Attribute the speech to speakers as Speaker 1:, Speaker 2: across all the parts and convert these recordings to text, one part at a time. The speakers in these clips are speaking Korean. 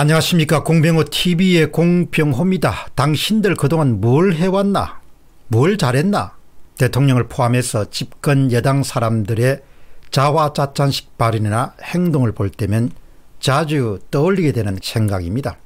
Speaker 1: 안녕하십니까 공병호 TV의 공병호입니다. 당신들 그동안 뭘 해왔나 뭘 잘했나 대통령을 포함해서 집권 여당 사람들의 자화자찬식 발언이나 행동을 볼 때면 자주 떠올리게 되는 생각입니다.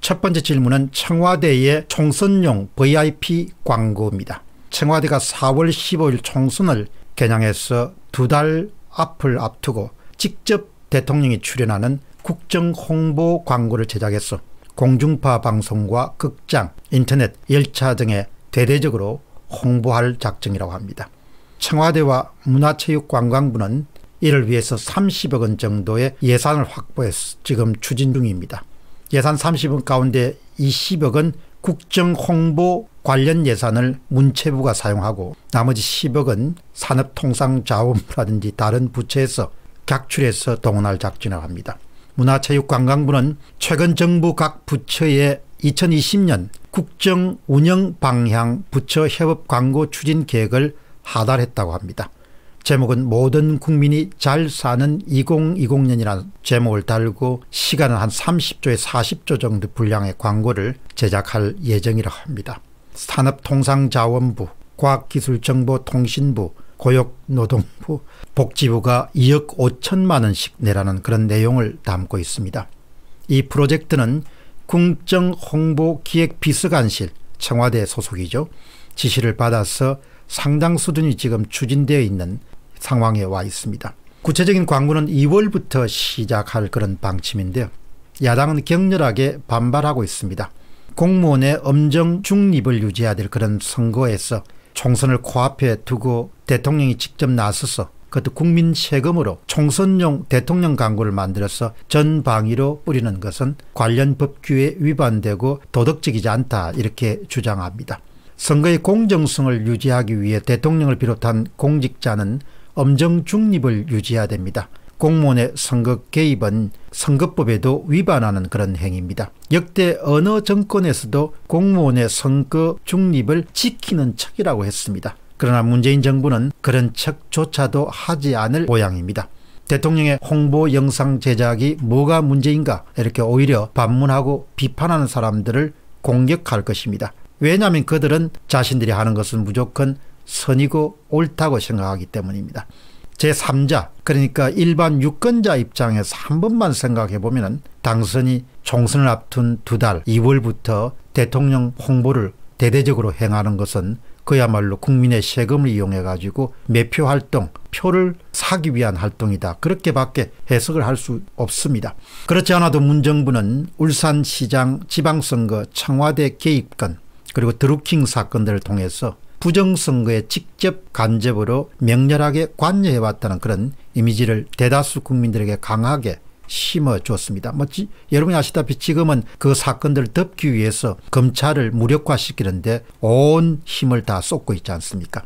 Speaker 1: 첫 번째 질문은 청와대의 총선용 VIP 광고입니다. 청와대가 4월 15일 총선을 개량해서 두 달 앞을 앞두고 직접 대통령이 출연하는 국정 홍보 광고를 제작했어 공중파 방송과 극장, 인터넷, 열차 등에 대대적으로 홍보할 작정이라고 합니다. 청와대와 문화체육관광부는 이를 위해서 30억 원 정도의 예산을 확보해서 지금 추진 중입니다. 예산 30억 가운데 20억은 국정 홍보 관련 예산을 문체부가 사용하고 나머지 10억은 산업통상자원부라든지 다른 부처에서 객출해서 동원할 작정이라고 합니다. 문화체육관광부는 최근 정부 각 부처의 2020년 국정 운영 방향 부처 협업 광고 추진 계획을 하달했다고 합니다. 제목은 모든 국민이 잘 사는 2020년이라는 제목을 달고 시간은 한 30조에 40조 정도 분량의 광고를 제작할 예정이라고 합니다. 산업통상자원부, 과학기술정보통신부, 고용노동부 복지부가 2억 5천만 원씩 내라는 그런 내용을 담고 있습니다. 이 프로젝트는 궁정홍보기획비서관실 청와대 소속이죠. 지시를 받아서 상당 수준이 지금 추진되어 있는 상황에 와 있습니다. 구체적인 광고는 2월부터 시작할 그런 방침인데요. 야당은 격렬하게 반발하고 있습니다. 공무원의 엄정 중립을 유지해야 될 그런 선거에서 총선을 코앞에 두고 대통령이 직접 나서서 그것도 국민 세금으로 총선용 대통령 광고를 만들어서 전방위로 뿌리는 것은 관련 법규에 위반되고 도덕적이지 않다 이렇게 주장합니다. 선거의 공정성을 유지하기 위해 대통령을 비롯한 공직자는 엄정 중립을 유지해야 됩니다. 공무원의 선거 개입은 선거법에도 위반하는 그런 행위입니다. 역대 어느 정권에서도 공무원의 선거 중립을 지키는 척이라고 했습니다. 그러나 문재인 정부는 그런 척조차도 하지 않을 모양입니다. 대통령의 홍보 영상 제작이 뭐가 문제인가 이렇게 오히려 반문하고 비판하는 사람들을 공격할 것입니다. 왜냐하면 그들은 자신들이 하는 것은 무조건 선이고 옳다고 생각하기 때문입니다. 제3자 그러니까 일반 유권자 입장에서 한 번만 생각해보면 당선이 총선을 앞둔 두달 2월부터 대통령 홍보를 대대적으로 행하는 것은 그야말로 국민의 세금을 이용해 가지고 매표 활동, 표를 사기 위한 활동이다. 그렇게밖에 해석을 할 수 없습니다. 그렇지 않아도 문정부는 울산시장 지방선거 청와대 개입건 그리고 드루킹 사건들을 통해서 부정선거에 직접 간접으로 명렬하게 관여해왔다는 그런 이미지를 대다수 국민들에게 강하게 심어줬습니다. 뭐 지, 여러분이 아시다시피 지금은 그 사건들을 덮기 위해서 검찰을 무력화시키는데 온 힘을 다 쏟고 있지 않습니까?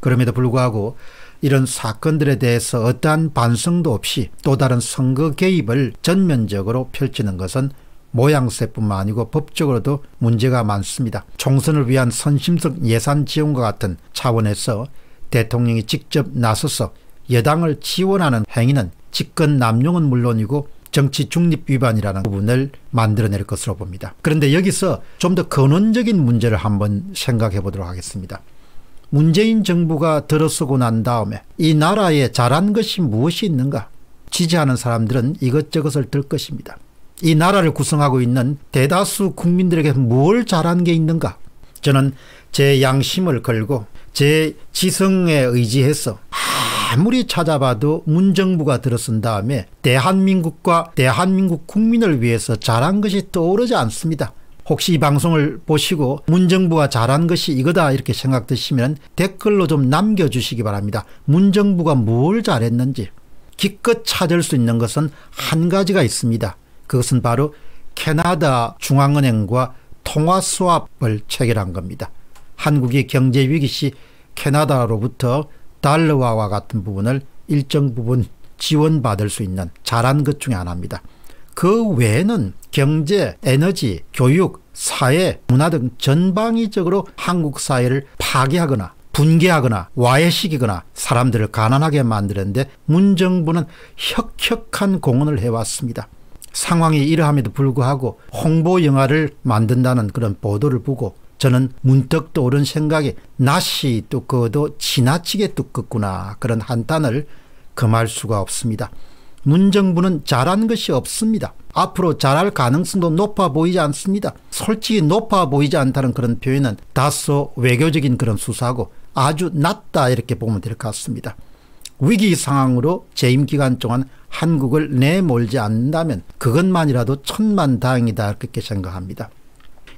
Speaker 1: 그럼에도 불구하고 이런 사건들에 대해서 어떠한 반성도 없이 또 다른 선거 개입을 전면적으로 펼치는 것은 모양새뿐만 아니고 법적으로도 문제가 많습니다. 총선을 위한 선심성 예산 지원과 같은 차원에서 대통령이 직접 나서서 여당을 지원하는 행위는 직권 남용은 물론이고 정치 중립 위반이라는 부분을 만들어낼 것으로 봅니다. 그런데 여기서 좀 더 근원적인 문제를 한번 생각해 보도록 하겠습니다. 문재인 정부가 들어서고 난 다음에 이 나라에 잘한 것이 무엇이 있는가? 지지하는 사람들은 이것저것을 들 것입니다. 이 나라를 구성하고 있는 대다수 국민들에게 뭘 잘한 게 있는가? 저는 제 양심을 걸고 제 지성에 의지해서 아무리 찾아봐도 문정부가 들어선 다음에 대한민국과 대한민국 국민을 위해서 잘한 것이 떠오르지 않습니다. 혹시 이 방송을 보시고 문정부가 잘한 것이 이거다 이렇게 생각되시면 댓글로 좀 남겨주시기 바랍니다. 문정부가 뭘 잘했는지 기껏 찾을 수 있는 것은 한 가지가 있습니다. 그것은 바로 캐나다 중앙은행과 통화 수합을 체결한 겁니다. 한국의 경제 위기 시 캐나다로부터 달러와 같은 부분을 일정 부분 지원받을 수 있는 잘한 것 중에 하나입니다. 그 외에는 경제, 에너지, 교육, 사회, 문화 등 전방위적으로 한국 사회를 파괴하거나 분개하거나 와해시키거나 사람들을 가난하게 만드는데 문정부는 혁혁한 공헌을 해왔습니다. 상황이 이러함에도 불구하고 홍보 영화를 만든다는 그런 보도를 보고 저는 문득 떠오른 생각이 낯이 두꺼워도 지나치게 두껍구나 그런 한탄을 금할 수가 없습니다. 문정부는 잘한 것이 없습니다. 앞으로 잘할 가능성도 높아 보이지 않습니다. 솔직히 높아 보이지 않다는 그런 표현은 다소 외교적인 그런 수사고 아주 낮다 이렇게 보면 될 것 같습니다. 위기 상황으로 재임 기간 동안 한국을 내몰지 않는다면 그것만이라도 천만 다행이다 그렇게 생각합니다.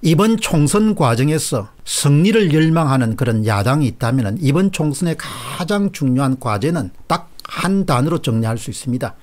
Speaker 1: 이번 총선 과정에서 승리를 열망하는 그런 야당이 있다면 이번 총선의 가장 중요한 과제는 딱 한 단어로 정리할 수 있습니다.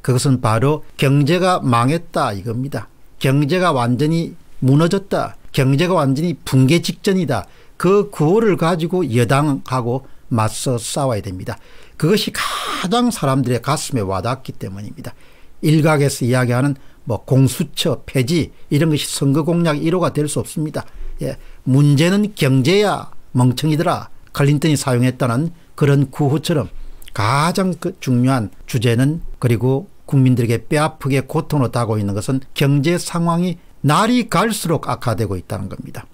Speaker 1: 그것은 바로 경제가 망했다 이겁니다. 경제가 완전히 무너졌다. 경제가 완전히 붕괴 직전이다. 그 구호를 가지고 여당하고 맞서 싸워야 됩니다. 그것이 가장 사람들의 가슴에 와닿기 때문입니다. 일각에서 이야기하는 뭐 공수처 폐지 이런 것이 선거 공약 1호가 될 수 없습니다. 예. 문제는 경제야 멍청이들아 클린턴이 사용했다는 그런 구호처럼 가장 그 중요한 주제는 그리고 국민들에게 뼈아프게 고통으 다고 있는 것은 경제 상황이 날이 갈수록 악화되고 있다는 겁니다.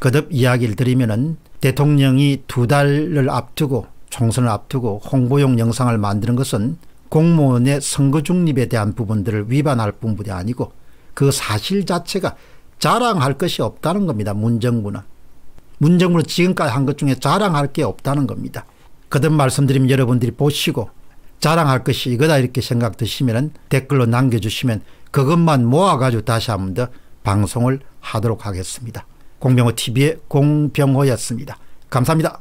Speaker 1: 거듭 이야기를 드리면은 대통령이 두 달을 앞두고 총선을 앞두고 홍보용 영상을 만드는 것은 공무원의 선거 중립에 대한 부분들을 위반할 뿐이 아니고 그 사실 자체가 자랑할 것이 없다는 겁니다. 문정부는. 문정부는 지금까지 한 것 중에 자랑할 게 없다는 겁니다. 거듭 말씀드리면 여러분들이 보시고 자랑할 것이 이거다 이렇게 생각 드시면 댓글로 남겨주시면 그것만 모아가지고 다시 한번 더 방송을 하도록 하겠습니다. 공병호 TV의 공병호였습니다. 감사합니다.